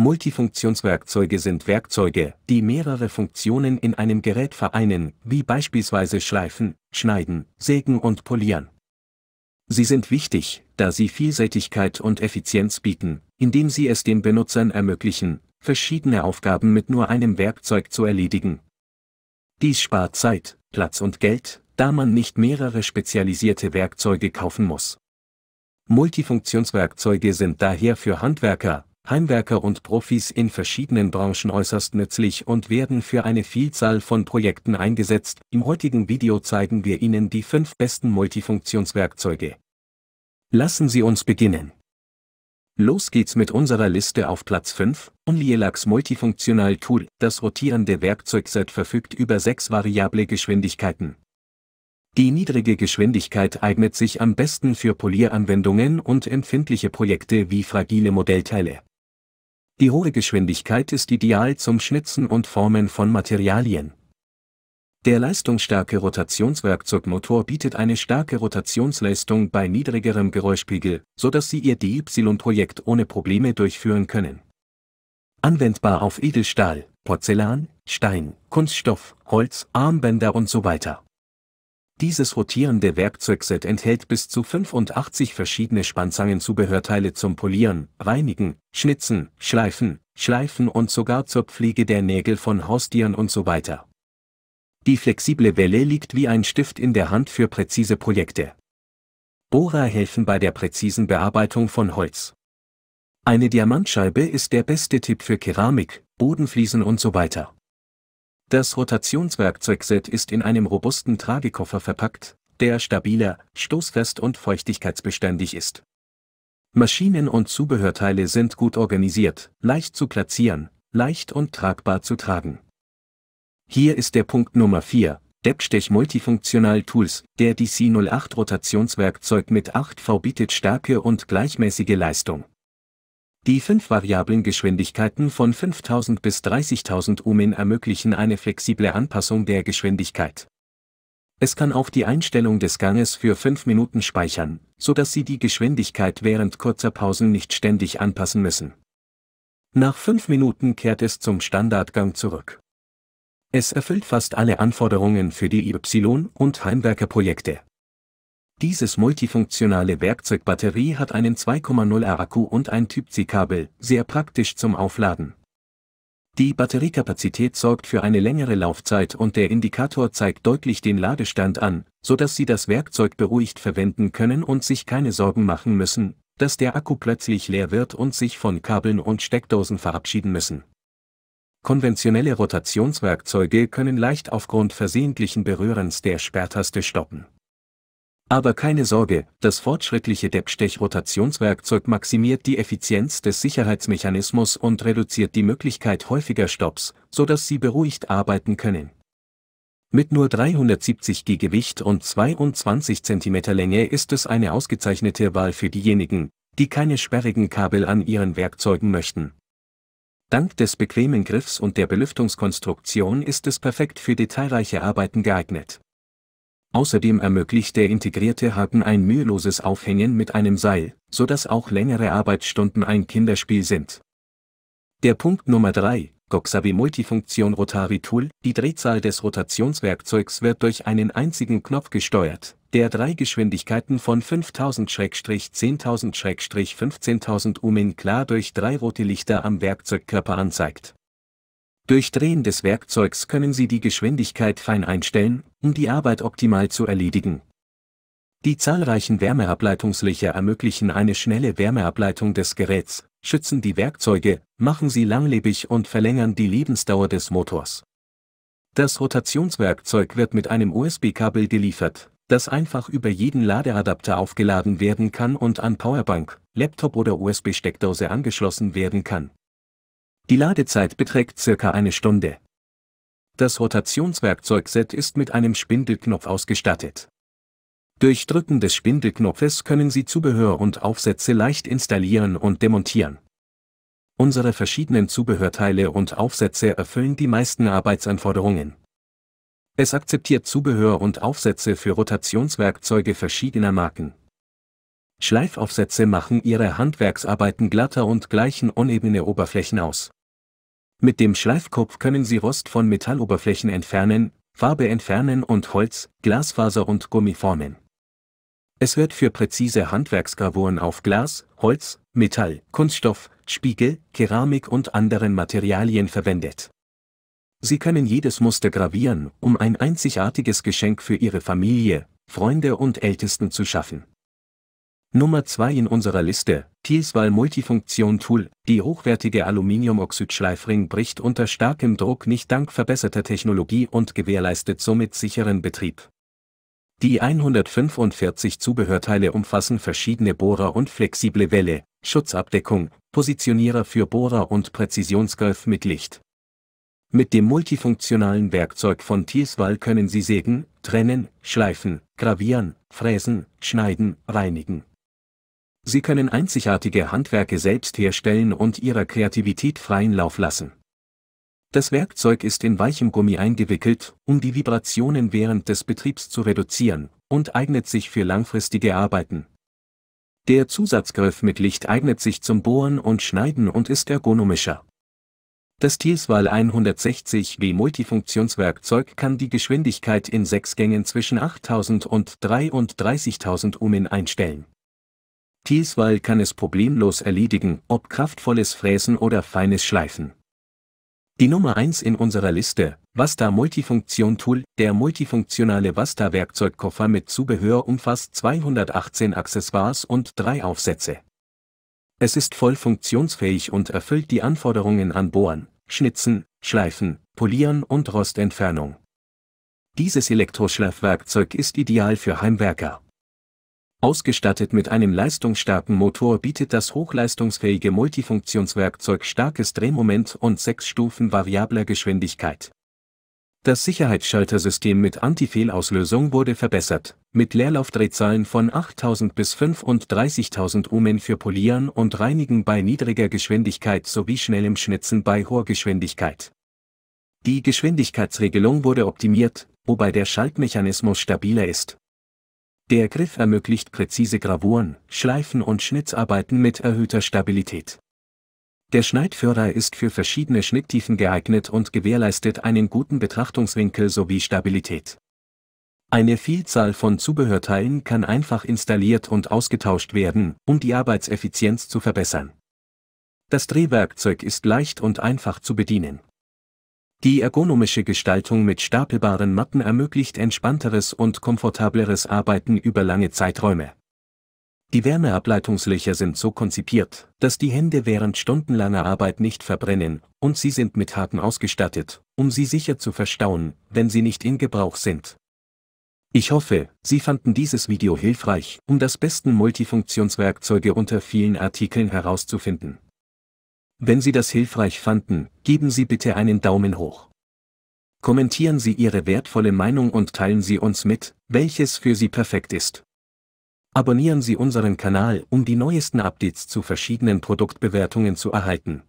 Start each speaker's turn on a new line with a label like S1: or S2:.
S1: Multifunktionswerkzeuge sind Werkzeuge, die mehrere Funktionen in einem Gerät vereinen, wie beispielsweise Schleifen, Schneiden, Sägen und Polieren. Sie sind wichtig, da sie Vielseitigkeit und Effizienz bieten, indem sie es den Benutzern ermöglichen, verschiedene Aufgaben mit nur einem Werkzeug zu erledigen. Dies spart Zeit, Platz und Geld, da man nicht mehrere spezialisierte Werkzeuge kaufen muss. Multifunktionswerkzeuge sind daher für Handwerker, Heimwerker und Profis in verschiedenen Branchen äußerst nützlich und werden für eine Vielzahl von Projekten eingesetzt. Im heutigen Video zeigen wir Ihnen die fünf besten Multifunktionswerkzeuge. Lassen Sie uns beginnen. Los geht's mit unserer Liste auf Platz 5, Unlielax Multifunktional Tool. Das rotierende Werkzeugset verfügt über sechs variable Geschwindigkeiten. Die niedrige Geschwindigkeit eignet sich am besten für Polieranwendungen und empfindliche Projekte wie fragile Modellteile. Die hohe Geschwindigkeit ist ideal zum Schnitzen und Formen von Materialien. Der leistungsstarke Rotationswerkzeugmotor bietet eine starke Rotationsleistung bei niedrigerem Geräuschpegel, sodass Sie Ihr DY-Projekt ohne Probleme durchführen können. Anwendbar auf Edelstahl, Porzellan, Stein, Kunststoff, Holz, Armbänder und so weiter. Dieses rotierende Werkzeugset enthält bis zu 85 verschiedene Spanzangenzubehörteile zum Polieren, Reinigen, Schnitzen, Schleifen, Schleifen und sogar zur Pflege der Nägel von Haustieren und so weiter. Die flexible Welle liegt wie ein Stift in der Hand für präzise Projekte. Bohrer helfen bei der präzisen Bearbeitung von Holz. Eine Diamantscheibe ist der beste Tipp für Keramik, Bodenfliesen und so weiter. Das Rotationswerkzeugset ist in einem robusten Tragekoffer verpackt, der stabiler, stoßfest und feuchtigkeitsbeständig ist. Maschinen und Zubehörteile sind gut organisiert, leicht zu platzieren, leicht und tragbar zu tragen. Hier ist der Punkt Nummer 4, Deppstech Multifunktional Tools, der DC-08 Rotationswerkzeug mit 8V bietet starke und gleichmäßige Leistung. Die fünf variablen Geschwindigkeiten von 5000 bis 30.000 Umin ermöglichen eine flexible Anpassung der Geschwindigkeit. Es kann auch die Einstellung des Ganges für 5 Minuten speichern, sodass Sie die Geschwindigkeit während kurzer Pausen nicht ständig anpassen müssen. Nach 5 Minuten kehrt es zum Standardgang zurück. Es erfüllt fast alle Anforderungen für die Y- und Heimwerker-Projekte. Dieses multifunktionale Werkzeugbatterie hat einen 2,0er Akku und ein Typ-C-Kabel, sehr praktisch zum Aufladen. Die Batteriekapazität sorgt für eine längere Laufzeit und der Indikator zeigt deutlich den Ladestand an, sodass Sie das Werkzeug beruhigt verwenden können und sich keine Sorgen machen müssen, dass der Akku plötzlich leer wird und sich von Kabeln und Steckdosen verabschieden müssen. Konventionelle Rotationswerkzeuge können leicht aufgrund versehentlichen Berührens der Sperrtaste stoppen. Aber keine Sorge, das fortschrittliche Deppstech-Rotationswerkzeug maximiert die Effizienz des Sicherheitsmechanismus und reduziert die Möglichkeit häufiger Stops, sodass Sie beruhigt arbeiten können. Mit nur 370 G Gewicht und 22 cm Länge ist es eine ausgezeichnete Wahl für diejenigen, die keine sperrigen Kabel an ihren Werkzeugen möchten. Dank des bequemen Griffs und der Belüftungskonstruktion ist es perfekt für detailreiche Arbeiten geeignet. Außerdem ermöglicht der integrierte Haken ein müheloses Aufhängen mit einem Seil, sodass auch längere Arbeitsstunden ein Kinderspiel sind. Der Punkt Nummer 3, Goxavi Multifunktion Rotary Tool, die Drehzahl des Rotationswerkzeugs wird durch einen einzigen Knopf gesteuert, der drei Geschwindigkeiten von 5000-10000-15000 Umen klar durch drei rote Lichter am Werkzeugkörper anzeigt durch Drehen des Werkzeugs können Sie die Geschwindigkeit fein einstellen, um die Arbeit optimal zu erledigen. Die zahlreichen Wärmeableitungslöcher ermöglichen eine schnelle Wärmeableitung des Geräts, schützen die Werkzeuge, machen sie langlebig und verlängern die Lebensdauer des Motors. Das Rotationswerkzeug wird mit einem USB-Kabel geliefert, das einfach über jeden Ladeadapter aufgeladen werden kann und an Powerbank, Laptop oder USB-Steckdose angeschlossen werden kann. Die Ladezeit beträgt circa eine Stunde. Das Rotationswerkzeugset ist mit einem Spindelknopf ausgestattet. Durch Drücken des Spindelknopfes können Sie Zubehör und Aufsätze leicht installieren und demontieren. Unsere verschiedenen Zubehörteile und Aufsätze erfüllen die meisten Arbeitsanforderungen. Es akzeptiert Zubehör und Aufsätze für Rotationswerkzeuge verschiedener Marken. Schleifaufsätze machen ihre Handwerksarbeiten glatter und gleichen unebene Oberflächen aus. Mit dem Schleifkopf können Sie Rost von Metalloberflächen entfernen, Farbe entfernen und Holz, Glasfaser und Gummi formen. Es wird für präzise Handwerksgravuren auf Glas, Holz, Metall, Kunststoff, Spiegel, Keramik und anderen Materialien verwendet. Sie können jedes Muster gravieren, um ein einzigartiges Geschenk für Ihre Familie, Freunde und Ältesten zu schaffen. Nummer 2 in unserer Liste, Tiesval Multifunktion Tool, die hochwertige Aluminiumoxid-Schleifring bricht unter starkem Druck nicht dank verbesserter Technologie und gewährleistet somit sicheren Betrieb. Die 145 Zubehörteile umfassen verschiedene Bohrer und flexible Welle, Schutzabdeckung, Positionierer für Bohrer und Präzisionsgolf mit Licht. Mit dem multifunktionalen Werkzeug von Tiesval können Sie sägen, trennen, schleifen, gravieren, fräsen, schneiden, reinigen, Sie können einzigartige Handwerke selbst herstellen und ihrer Kreativität freien Lauf lassen. Das Werkzeug ist in weichem Gummi eingewickelt, um die Vibrationen während des Betriebs zu reduzieren, und eignet sich für langfristige Arbeiten. Der Zusatzgriff mit Licht eignet sich zum Bohren und Schneiden und ist ergonomischer. Das Tiersval 160W Multifunktionswerkzeug kann die Geschwindigkeit in sechs Gängen zwischen 8000 und 33000 Umen einstellen Thieswald kann es problemlos erledigen, ob kraftvolles Fräsen oder feines Schleifen. Die Nummer 1 in unserer Liste, Vasta Multifunktion Tool, der multifunktionale Vasta Werkzeugkoffer mit Zubehör umfasst 218 Accessoires und 3 Aufsätze. Es ist voll funktionsfähig und erfüllt die Anforderungen an Bohren, Schnitzen, Schleifen, Polieren und Rostentfernung. Dieses Elektroschleifwerkzeug ist ideal für Heimwerker. Ausgestattet mit einem leistungsstarken Motor bietet das hochleistungsfähige Multifunktionswerkzeug starkes Drehmoment und sechs Stufen variabler Geschwindigkeit. Das Sicherheitsschaltersystem mit Antifehlauslösung wurde verbessert, mit Leerlaufdrehzahlen von 8000 bis 35000 Ohmen für Polieren und Reinigen bei niedriger Geschwindigkeit sowie schnellem Schnitzen bei hoher Geschwindigkeit. Die Geschwindigkeitsregelung wurde optimiert, wobei der Schaltmechanismus stabiler ist, der Griff ermöglicht präzise Gravuren, Schleifen und Schnitzarbeiten mit erhöhter Stabilität. Der Schneidführer ist für verschiedene Schnitttiefen geeignet und gewährleistet einen guten Betrachtungswinkel sowie Stabilität. Eine Vielzahl von Zubehörteilen kann einfach installiert und ausgetauscht werden, um die Arbeitseffizienz zu verbessern. Das Drehwerkzeug ist leicht und einfach zu bedienen. Die ergonomische Gestaltung mit stapelbaren Matten ermöglicht entspannteres und komfortableres Arbeiten über lange Zeiträume. Die Wärmeableitungslöcher sind so konzipiert, dass die Hände während stundenlanger Arbeit nicht verbrennen, und sie sind mit Haken ausgestattet, um sie sicher zu verstauen, wenn sie nicht in Gebrauch sind. Ich hoffe, Sie fanden dieses Video hilfreich, um das besten Multifunktionswerkzeuge unter vielen Artikeln herauszufinden. Wenn Sie das hilfreich fanden, geben Sie bitte einen Daumen hoch. Kommentieren Sie Ihre wertvolle Meinung und teilen Sie uns mit, welches für Sie perfekt ist. Abonnieren Sie unseren Kanal, um die neuesten Updates zu verschiedenen Produktbewertungen zu erhalten.